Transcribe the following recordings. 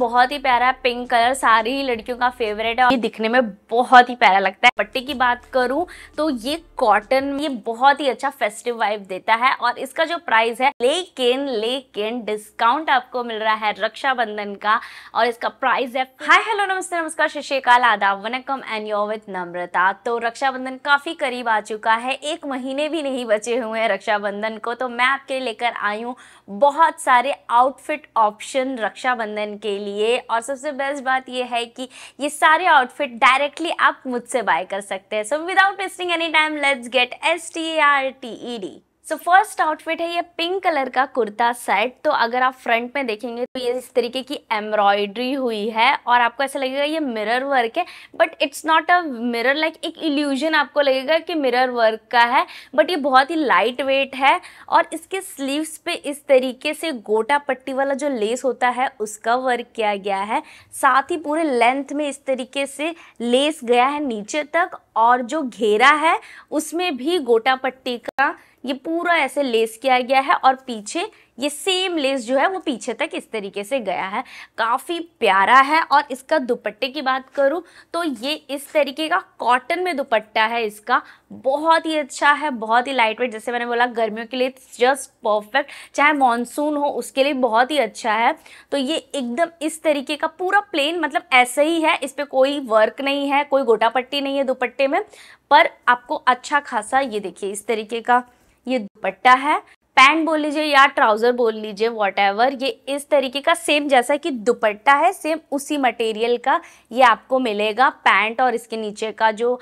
बहुत ही प्यारा pink colour सारी ही लड़कियों का फेवरेट है ये दिखने में बहुत ही प्यारा लगता है पट्टी की बात करूं तो ये कॉटन ये बहुत ही अच्छा फेस्टिव वाइब देता है और इसका जो प्राइस है लेकिन लेकिन डिस्काउंट आपको मिल रहा है रक्षाबंधन का और इसका प्राइस है हाय हेलो नमस्ते नमस्कार शशिकाल आदाब वनकम एंड योर विथ नम्रता तो रक्षाबंधन काफी करीब आ चुका है एक महीने भी नहीं बचे हुए हैं रक्षाबंधन को तो मैं आपके लिए लेकर आई हूँ बहुत सारे आउटफिट ऑप्शन रक्षाबंधन के लिए लिए और सबसे बेस्ट बात यह है कि ये सारे आउटफिट डायरेक्टली आप मुझसे बाय कर सकते हैं so without wasting any time let's get S T R T E D so first outfit है ये पिंक कलर का कुर्ता सेट तो अगर आप फ्रंट में देखेंगे तो ये इस तरीके की एम्ब्रॉयडरी हुई है और आपको ऐसा लगेगा ये मिरर वर्क है but it's not a mirror like एक इल्यूजन आपको लगेगा कि मिरर वर्क का है बट ये बहुत ही लाइट वेट है और इसके स्लीव्स पे इस तरीके से गोटा पट्टी वाला जो लेस होता है उसका वर्क किया गया है साथ ही पूरे लेंथ में इस तरीके से लेस गया है नीचे तक और जो घेरा है उसमें भी गोटा पट्टी का ये पूरा ऐसे लेस किया गया है और पीछे ये सेम लेस जो है वो पीछे तक इस तरीके से गया है काफ़ी प्यारा है और इसका दुपट्टे की बात करूँ तो ये इस तरीके का कॉटन में दुपट्टा है इसका बहुत ही अच्छा है बहुत ही लाइट वेट जैसे मैंने बोला गर्मियों के लिए जस्ट परफेक्ट चाहे मानसून हो उसके लिए बहुत ही अच्छा है तो ये एकदम इस तरीके का पूरा प्लेन मतलब ऐसे ही है इस पर कोई वर्क नहीं है कोई गोटा पट्टी नहीं है दुपट्टे में पर आपको अच्छा खासा ये देखिए इस तरीके का ये दुपट्टा है पैंट बोल लीजिए या ट्राउज़र बोल लीजिए वॉट ये इस तरीके का सेम जैसा कि दुपट्टा है सेम उसी मटेरियल का ये आपको मिलेगा पैंट और इसके नीचे का जो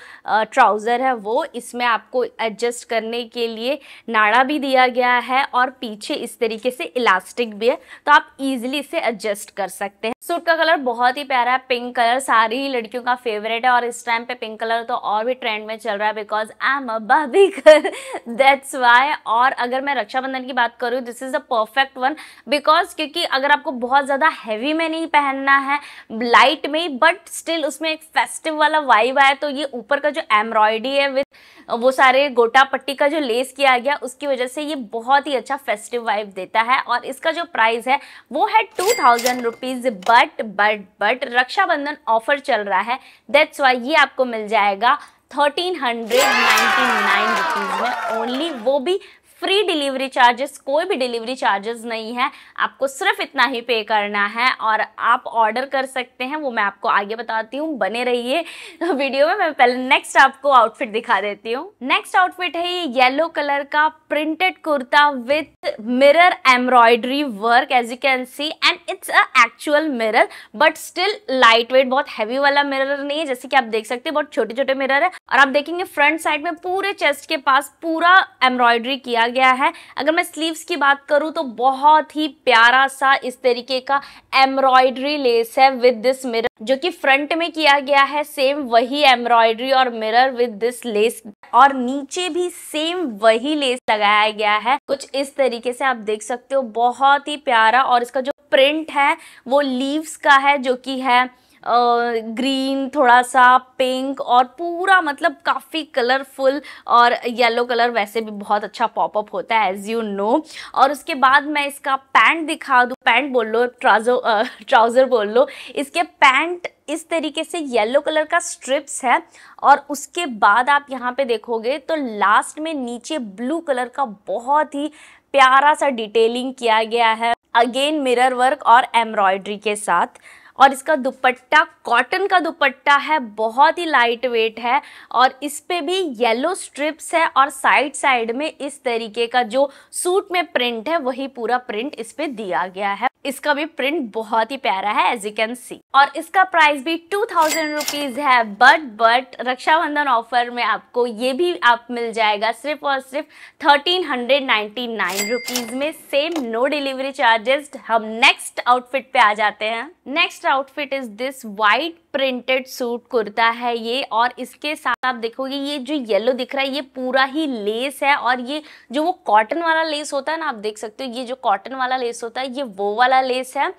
ट्राउज़र है वो इसमें आपको एडजस्ट करने के लिए नाड़ा भी दिया गया है और पीछे इस तरीके से इलास्टिक भी है तो आप इजिली इसे एडजस्ट कर सकते हैं सूट का कलर बहुत ही प्यारा है पिंक कलर सारी ही लड़कियों का फेवरेट है और इस टाइम पे पिंक कलर तो और भी ट्रेंड में चल रहा है बिकॉज आई एम अ बाबी कर दैट्स वाई और अगर मैं रक्षा रक्षाबंधन की बात करूँ this is a perfect one because क्योंकि अगर आपको बहुत ज़्यादा हैवी में नहीं पहनना है लाइट में बट स्टिल उसमें एक फेस्टिव वाला वाइब आया तो ये ऊपर का जो एम्ब्रॉयडरी है विद वो सारे गोटा पट्टी का जो लेस किया गया उसकी वजह से ये बहुत ही अच्छा फेस्टिव वाइब देता है और इसका जो प्राइस है वो है two thousand rupees but but but Rakshabandhan offer चल रहा है दैट्स वाई ये आपको मिल जाएगा thirteen hundred ninety nine rupees में ओनली वो भी फ्री डिलीवरी चार्जेस कोई भी डिलीवरी चार्जेस नहीं है आपको सिर्फ इतना ही पे करना है और आप ऑर्डर कर सकते हैं वो मैं आपको आगे बताती हूँ बने रहिए वीडियो में मैं पहले नेक्स्ट आपको आउटफिट दिखा देती हूँ नेक्स्ट आउटफिट है ये येलो कलर का printed kurta with mirror embroidery work as you can see and it's a actual mirror but still light weight बहुत हैवी वाला मिरर नहीं है जैसे कि आप देख सकते हैं बहुत छोटे छोटे मिरर है और आप देखेंगे फ्रंट साइड में पूरे चेस्ट के पास पूरा एम्ब्रॉयडरी किया किया गया है अगर मैं स्लीव्स की बात करूं तो बहुत ही प्यारा सा इस तरीके का एम्ब्रॉयडरी लेस है विद दिस मिरर जो कि फ्रंट में किया गया है सेम वही एम्ब्रॉयडरी और मिरर विद दिस लेस और नीचे भी सेम वही लेस लगाया गया है कुछ इस तरीके से आप देख सकते हो बहुत ही प्यारा और इसका जो प्रिंट है वो लीव्स का है जो कि है ग्रीन थोड़ा सा पिंक और पूरा मतलब काफ़ी कलरफुल और येलो कलर वैसे भी बहुत अच्छा पॉपअप होता है एज यू नो और उसके बाद मैं इसका पैंट दिखा दूँ पैंट बोल लो ट्राउजर ट्राउज़र बोल लो इसके पैंट इस तरीके से येलो कलर का स्ट्रिप्स है और उसके बाद आप यहाँ पे देखोगे तो लास्ट में नीचे ब्लू कलर का बहुत ही प्यारा सा डिटेलिंग किया गया है अगेन मिरर वर्क और एम्ब्रॉयड्री के साथ और इसका दुपट्टा कॉटन का दुपट्टा है बहुत ही लाइट वेट है और इस पर भी येलो स्ट्रिप्स है और साइड साइड में इस तरीके का जो सूट में प्रिंट है वही पूरा प्रिंट इस पर दिया गया है इसका भी प्रिंट बहुत ही प्यारा है एज यू कैन सी और इसका प्राइस भी टू थाउजेंड रुपीज है बट बट रक्षाबंधन ऑफर में आपको ये भी आप मिल जाएगा सिर्फ और सिर्फ thirteen hundred ninety nine rupees में सेम नो डिलीवरी चार्जेस हम नेक्स्ट आउटफिट पे आ जाते हैं next outfit is this white printed suit kurta है ये और इसके साथ आप देखोगे ये जो येलो दिख रहा है ये पूरा ही लेस है और ये जो वो कॉटन वाला लेस होता है ना आप देख सकते हो ये जो कॉटन वाला लेस होता है ये वो वाला लेस है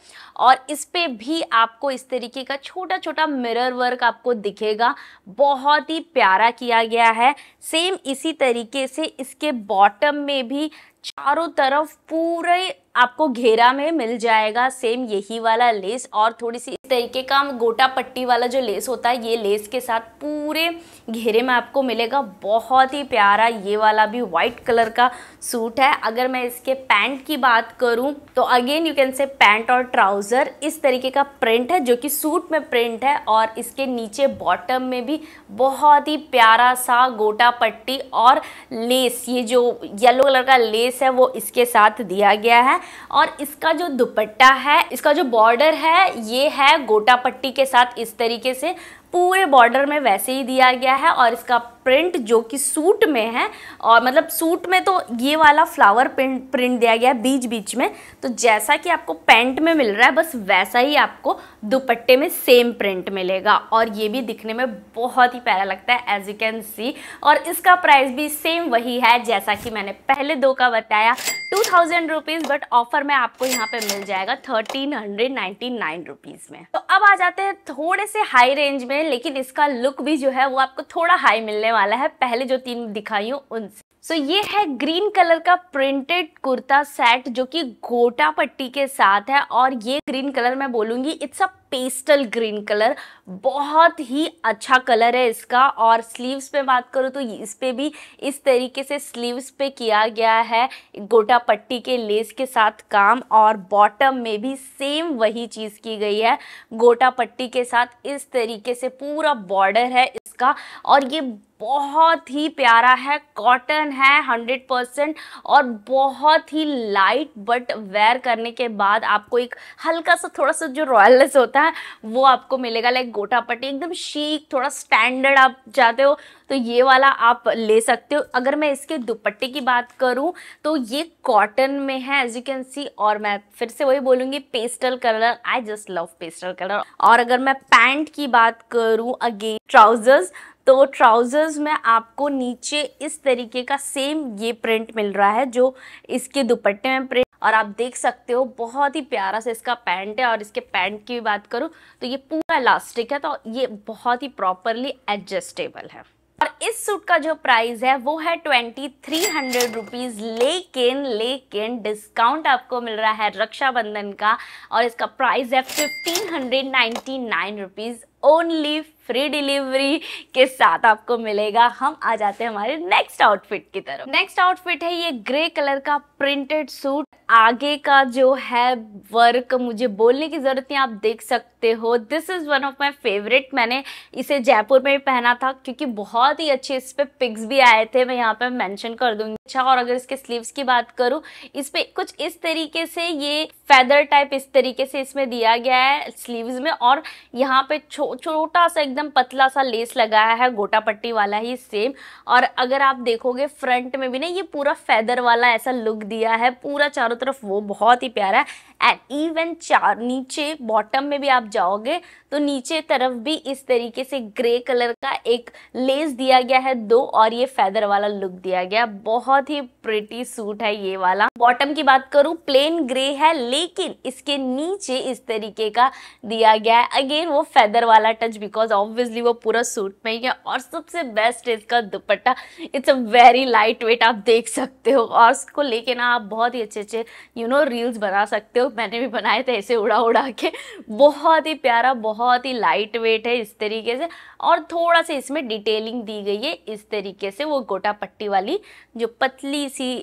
और इस पे भी आपको इस तरीके का छोटा छोटा मिरर वर्क आपको दिखेगा बहुत ही प्यारा किया गया है सेम इसी तरीके से इसके बॉटम में भी चारों तरफ पूरे आपको घेरा में मिल जाएगा सेम यही वाला लेस और थोड़ी सी इस तरीके का गोटा पट्टी मोती वाला जो लेस होता है ये लेस के साथ पूरे घेरे में आपको मिलेगा बहुत ही प्यारा ये वाला भी वाइट कलर का सूट है अगर मैं इसके पैंट की बात करूं तो again you can say pant और ट्राउज़र इस तरीके का प्रिंट है जो कि सूट में प्रिंट है और इसके नीचे बॉटम में भी बहुत ही प्यारा सा गोटा पट्टी और लेस ये जो येलो कलर का लेस है वो इसके साथ दिया गया है और इसका जो दुपट्टा है इसका जो बॉर्डर है ये है गोटा पट्टी के साथ इस तरीके से पूरे बॉर्डर में वैसे ही दिया गया है और इसका प्रिंट जो कि सूट में है और मतलब सूट में तो ये वाला फ्लावर प्रिंट प्रिंट दिया गया है बीच बीच में तो जैसा कि आपको पैंट में मिल रहा है बस वैसा ही आपको दुपट्टे में सेम प्रिंट मिलेगा और ये भी दिखने में बहुत ही प्यारा लगता है एज यू कैन सी और इसका प्राइस भी सेम वही है जैसा कि मैंने पहले दो का बताया two thousand rupees but offer में आपको यहाँ पे मिल जाएगा thirteen hundred ninety nine rupees में तो अब आ जाते हैं थोड़े से हाई रेंज में लेकिन इसका लुक भी जो है वो आपको थोड़ा हाई मिलने वाला है पहले जो तीन दिखाई हूँ उनसे सो so, ये है ग्रीन कलर का प्रिंटेड कुर्ता सेट जो कि गोटा पट्टी के साथ है और ये ग्रीन कलर मैं बोलूंगी it's a pastel green colour बहुत ही अच्छा कलर है इसका और स्लीव्स पे बात करूँ तो इस पर भी इस तरीके से स्लीव्स पे किया गया है गोटा पट्टी के लेस के साथ काम और बॉटम में भी सेम वही चीज़ की गई है गोटा पट्टी के साथ इस तरीके से पूरा बॉर्डर है इसका और ये बहुत ही प्यारा है कॉटन है 100 परसेंट और बहुत ही लाइट बट वेयर करने के बाद आपको एक हल्का सा थोड़ा सा जो रॉयलनेस होता है होता है वो आपको मिलेगा लाइक गोटा पट्टी एकदम शीक थोड़ा स्टैंडर्ड आप जाते हो तो ये वाला आप ले सकते हो अगर मैं इसके दुपट्टे की बात करूँ तो ये कॉटन में है एज यू कैन सी और मैं फिर से वही बोलूँगी pastel colour I just love pastel colour और अगर मैं पैंट की बात करूँ अगेन ट्राउजर्स तो ट्राउज़र्स में आपको नीचे इस तरीके का सेम ये प्रिंट मिल रहा है जो इसके दुपट्टे में प्रिंट और आप देख सकते हो बहुत ही प्यारा सा इसका पैंट है और इसके पैंट की भी बात करूँ तो ये पूरा इलास्टिक है तो ये बहुत ही प्रॉपरली एडजस्टेबल है और इस सूट का जो प्राइस है वो है ट्वेंटी थ्री हंड्रेड रुपीज़ लेकिन लेकिन डिस्काउंट आपको मिल रहा है रक्षाबंधन का और इसका प्राइस है fifteen hundred ninety nine rupees only free delivery के साथ आपको मिलेगा हम आ जाते हैं हमारे नेक्स्ट आउटफिट की तरफ नेक्स्ट आउटफिट है ये ग्रे कलर का प्रिंटेड सूट आगे का जो है वर्क मुझे बोलने की जरूरत नहीं आप देख सकते हो this is one of my favourite मैंने इसे जयपुर में भी पहना था क्योंकि बहुत ही अच्छे इस पे पिक्स भी आए थे मैं यहाँ पे मेंशन कर दूंगी अच्छा और अगर इसके स्लीव्स की बात करूँ इस पे कुछ इस तरीके से ये फेदर टाइप इस तरीके से इसमें दिया गया है स्लीव्स में और यहाँ पे छोटा सा एकदम पतला सा लेस लगाया है गोटा पट्टी वाला ही सेम और अगर आप देखोगे फ्रंट में भी ना ये पूरा फेदर वाला ऐसा लुक दिया है पूरा चारों तरफ वो बहुत ही प्यारा है एंड इवन चार नीचे बॉटम में भी आप जाओगे तो नीचे तरफ भी इस तरीके से ग्रे कलर का एक लेस दिया गया है दो और ये फेदर वाला लुक दिया गया बहुत ही प्रिटी सूट है ये वाला बॉटम की बात करूं प्लेन ग्रे है लेकिन इसके नीचे इस तरीके का दिया गया है अगेन वो फेदर वाला टच बिकॉज ऑफ ऑब्वियसली वो पूरा सूट में ही है और सबसे बेस्ट इसका dupatta it's a very light weight आप देख सकते हो और उसको लेके ना आप बहुत ही अच्छे अच्छे यू नो रील्स बना सकते हो मैंने भी बनाए थे ऐसे उड़ा उड़ा के बहुत ही प्यारा बहुत ही लाइट वेट है इस तरीके से और थोड़ा सा इसमें डिटेलिंग दी गई है इस तरीके से वो गोटा पट्टी वाली जो पतली सी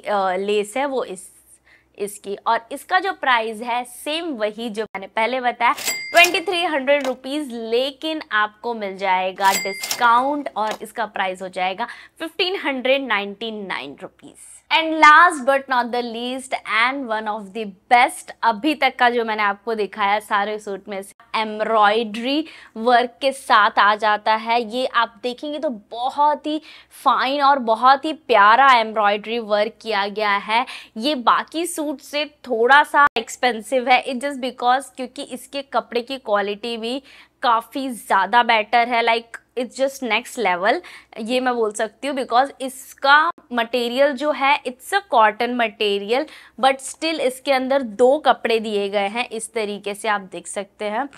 लेस है वो इस इसकी और इसका जो प्राइस है सेम वही जो मैंने पहले बताया ट्वेंटी थ्री हंड्रेड रुपीज़ लेकिन आपको मिल जाएगा डिस्काउंट और इसका प्राइस हो जाएगा fifteen hundred ninety nine rupees and last but not the least and one of the best अभी तक का जो मैंने आपको दिखाया सारे सूट में से एम्ब्रॉयड्री वर्क के साथ आ जाता है ये आप देखेंगे तो बहुत ही फाइन और बहुत ही प्यारा एम्ब्रॉयड्री वर्क किया गया है ये बाकी सूट से थोड़ा सा एक्सपेंसिव है इट जस्ट बिकॉज क्योंकि इसके कपड़े की क्वालिटी भी काफ़ी ज़्यादा बेटर है like like, it's just next level ये मैं बोल सकती हूँ बिकॉज इसका मटेरियल जो है it's a cotton material but still इसके अंदर दो कपड़े दिए गए हैं इस तरीके से आप देख सकते हैं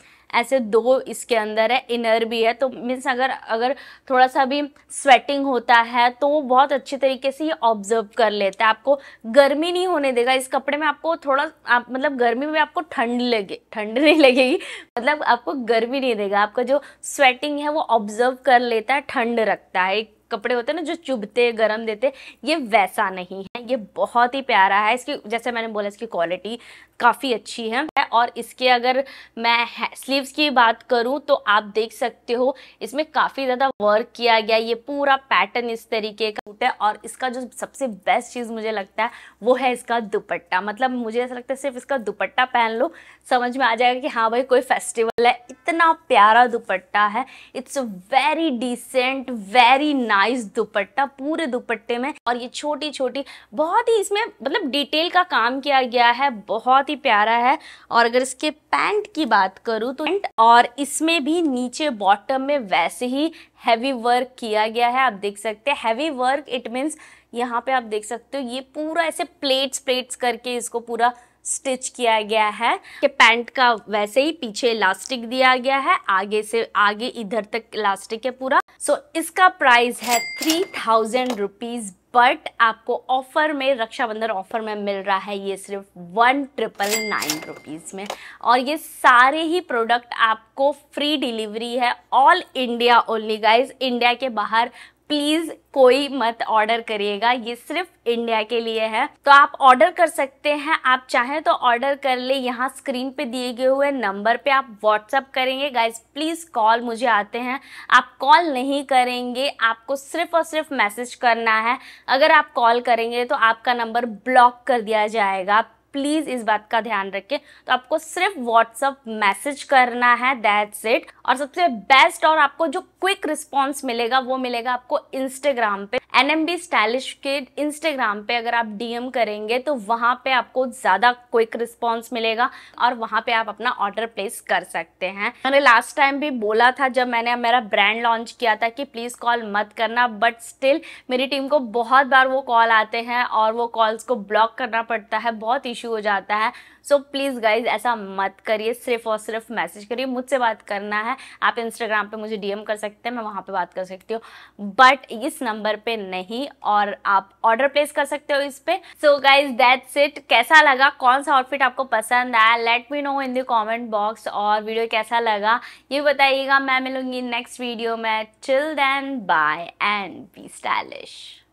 ऐसे दो इसके अंदर है इनर भी है तो मीन्स अगर अगर थोड़ा सा भी स्वेटिंग होता है तो बहुत अच्छे तरीके से ये ऑब्जर्व कर लेता है आपको गर्मी नहीं होने देगा इस कपड़े में आपको थोड़ा आप मतलब गर्मी में आपको ठंड लगे ठंड नहीं लगेगी मतलब आपको गर्मी नहीं देगा आपका जो स्वेटिंग है वो ऑब्जर्व कर लेता है ठंड रखता है एक कपड़े होते हैं ना जो चुभते गर्म देते ये वैसा नहीं है ये बहुत ही प्यारा है इसकी जैसे मैंने बोला इसकी क्वालिटी काफ़ी अच्छी है और इसके अगर मैं स्लीव्स की बात करूं तो आप देख सकते हो इसमें काफ़ी ज़्यादा वर्क किया गया ये पूरा पैटर्न इस तरीके का सूट है और इसका जो सबसे बेस्ट चीज़ मुझे लगता है वो है इसका दुपट्टा मतलब मुझे ऐसा लगता है सिर्फ इसका दुपट्टा पहन लो समझ में आ जाएगा कि हाँ भाई कोई फेस्टिवल है इतना प्यारा दुपट्टा है it's very decent very nice nice dupatta पूरे दुपट्टे में और ये छोटी छोटी बहुत ही इसमें मतलब डिटेल का काम किया गया है बहुत ही प्यारा है और अगर इसके पैंट की बात करूँ तो और इसमें भी नीचे बॉटम में वैसे ही हैवी वर्क किया गया है आप देख सकते हैं हैवी वर्क इट मीन्स यहाँ पे आप देख सकते हो ये पूरा ऐसे प्लेट्स प्लेट्स करके इसको पूरा स्टिच किया गया है कि पैंट का वैसे ही पीछे इलास्टिक दिया गया है आगे से आगे इधर तक इलास्टिक है पूरा सो so, इसका प्राइस है थ्री थाउजेंड रुपीज़ बट आपको ऑफर में रक्षाबंधन ऑफर में मिल रहा है ये सिर्फ वन ट्रिपल नाइन रुपीज़ में और ये सारे ही प्रोडक्ट आपको फ्री डिलीवरी है all India only guys India के बाहर प्लीज़ कोई मत ऑर्डर करिएगा ये सिर्फ इंडिया के लिए है तो आप ऑर्डर कर सकते हैं आप चाहें तो ऑर्डर कर ले यहाँ स्क्रीन पे दिए गए हुए नंबर पे आप व्हाट्सअप करेंगे गाइज प्लीज़ कॉल मुझे आते हैं आप कॉल नहीं करेंगे आपको सिर्फ और सिर्फ मैसेज करना है अगर आप कॉल करेंगे तो आपका नंबर ब्लॉक कर दिया जाएगा आप प्लीज़ इस बात का ध्यान रखें तो आपको सिर्फ व्हाट्सअप मैसेज करना है दैट्स इट और सबसे बेस्ट और आपको जो क्विक रिस्पॉन्स मिलेगा वो मिलेगा आपको इंस्टाग्राम पे एन एम बी स्टाइलिश के इंस्टाग्राम पे अगर आप डीएम करेंगे तो वहां पे आपको ज़्यादा क्विक रिस्पॉन्स मिलेगा और वहां पे आप अपना ऑर्डर प्लेस कर सकते हैं मैंने लास्ट टाइम भी बोला था जब मैंने मेरा ब्रांड लॉन्च किया था कि प्लीज़ कॉल मत करना बट स्टिल मेरी टीम को बहुत बार वो कॉल आते हैं और वो कॉल्स को ब्लॉक करना पड़ता है बहुत इशू इशू हो जाता है सो प्लीज़ गाइज ऐसा मत करिए सिर्फ और सिर्फ मैसेज करिए मुझसे बात करना है आप इंस्टाग्राम पे मुझे डीएम कर सकते हैं मैं वहाँ पे बात कर सकती हूँ बट इस नंबर पे नहीं और आप ऑर्डर प्लेस कर सकते हो इस पर सो गाइज दैट्स इट कैसा लगा कौन सा आउटफिट आपको पसंद आया let me know in the comment box और वीडियो कैसा लगा ये बताइएगा मैं मिलूंगी नेक्स्ट वीडियो में chill then bye and be stylish